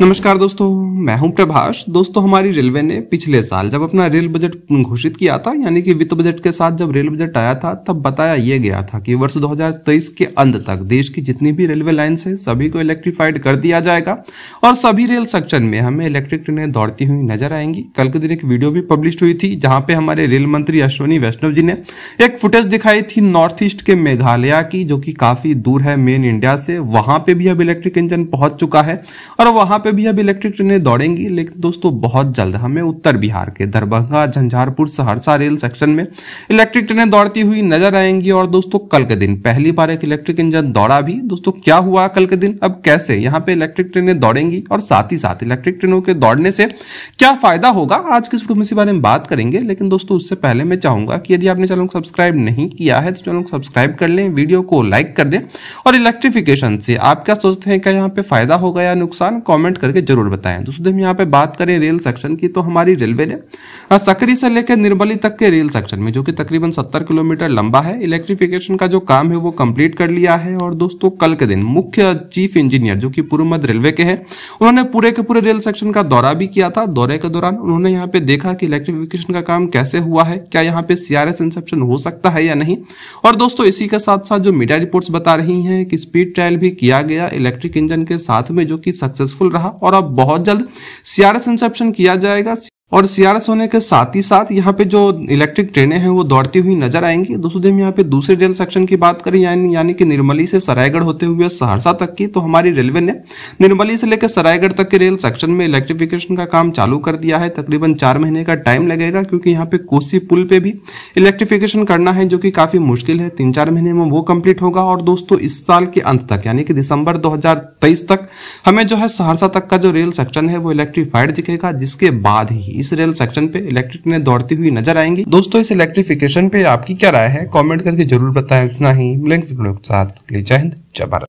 नमस्कार दोस्तों मैं हूं प्रभाष दोस्तों हमारी रेलवे ने पिछले साल जब अपना रेल बजट घोषित किया था यानी कि वित्त बजट के साथ जब रेल बजट आया था तब बताया यह गया था कि वर्ष 2023 के अंत तक देश की जितनी भी रेलवे लाइन्स है सभी को इलेक्ट्रीफाइड कर दिया जाएगा और सभी रेल सेक्शन में हमें इलेक्ट्रिक ट्रेनें दौड़ती हुई नजर आएंगी कल के दिन एक वीडियो भी पब्लिश हुई थी जहाँ पे हमारे रेल मंत्री अश्विनी वैष्णव जी ने एक फुटेज दिखाई थी नॉर्थ ईस्ट के मेघालय की जो की काफी दूर है मेन इंडिया से वहां पे भी अब इलेक्ट्रिक इंजन पहुंच चुका है और वहां पे भी अब इलेक्ट्रिक ट्रेनें दौड़ेंगी लेकिन दोस्तों बहुत जल्द हमें उत्तर बिहार के दरभंगा झंझारपुर सहरसा रेल सेक्शन में इलेक्ट्रिक ट्रेनें दौड़ती हुई नजर आएंगी और दोस्तों कल के दिन पहली बार एक इलेक्ट्रिक इंजन दौड़ा भी दोस्तों क्या हुआ कल के दिन अब कैसे यहाँ पे इलेक्ट्रिक ट्रेनें दौड़ेंगी और साथ ही साथ इलेक्ट्रिक ट्रेनों के दौड़ने से क्या फायदा होगा आज किस वीडियो में इसी बारे में बात करेंगे लेकिन दोस्तों उससे पहले मैं चाहूंगा कि यदि आपने चैनल को सब्सक्राइब नहीं किया है तो चैनल को सब्सक्राइब कर लें वीडियो को लाइक कर दें और इलेक्ट्रिफिकेशन से आप क्या सोचते हैं क्या यहाँ पे फायदा होगा या नुकसान कॉमेंट कमेंट करके जरूर बताएं दोस्तों हम यहाँ पे बात करें रेल सेक्शन की तो हमारी रेलवे ने सकरी से लेकर निर्मली तक के रेल सेक्शन में जो कि तकरीबन 70 किलोमीटर लंबा है इलेक्ट्रिफिकेशन का जो काम है वो कंप्लीट कर लिया है और दोस्तों कल के दिन मुख्य चीफ इंजीनियर जो कि पूर्व मध्य रेलवे के हैं उन्होंने पूरे के पूरे रेल सेक्शन का दौरा भी किया था दौरे के दौरान उन्होंने यहाँ पे देखा कि इलेक्ट्रिफिकेशन का काम कैसे हुआ है क्या यहाँ पे सीआरएस इंसेप्शन हो सकता है या नहीं और दोस्तों इसी के साथ साथ जो मीडिया रिपोर्ट्स बता रही हैं कि स्पीड ट्रायल भी किया गया इलेक्ट्रिक इंजन के साथ में जो कि सक्सेसफुल रहा रहा और अब बहुत जल्द सीआरएस इंसेप्शन किया जाएगा और सियारस होने के साथ ही साथ यहाँ पे जो इलेक्ट्रिक ट्रेनें हैं वो दौड़ती हुई नजर आएंगी दोस्तों हम यहाँ पे दूसरे रेल सेक्शन की बात करें यानी यानी कि निर्मली से सरायगढ़ होते हुए सहरसा तक की तो हमारी रेलवे ने निर्मली से लेकर सरायगढ़ तक के रेल सेक्शन में इलेक्ट्रिफिकेशन का काम चालू कर दिया है तकरीबन चार महीने का टाइम लगेगा क्योंकि यहाँ पे कोसी पुल पे भी इलेक्ट्रिफिकेशन करना है जो कि काफी मुश्किल है तीन चार महीने में वो कम्प्लीट होगा और दोस्तों इस साल के अंत तक यानी कि दिसंबर दो तक हमें जो है सहरसा तक का जो रेल सेक्शन है वो इलेक्ट्रीफाइड दिखेगा जिसके बाद ही इस रेल सेक्शन पे इलेक्ट्रिक ट्रेनें दौड़ती हुई नजर आएंगी दोस्तों इस इलेक्ट्रिफिकेशन पे आपकी क्या राय है कॉमेंट करके जरूर बताएं उतना ही मिलेंगे साथ जय हिंद जय भारत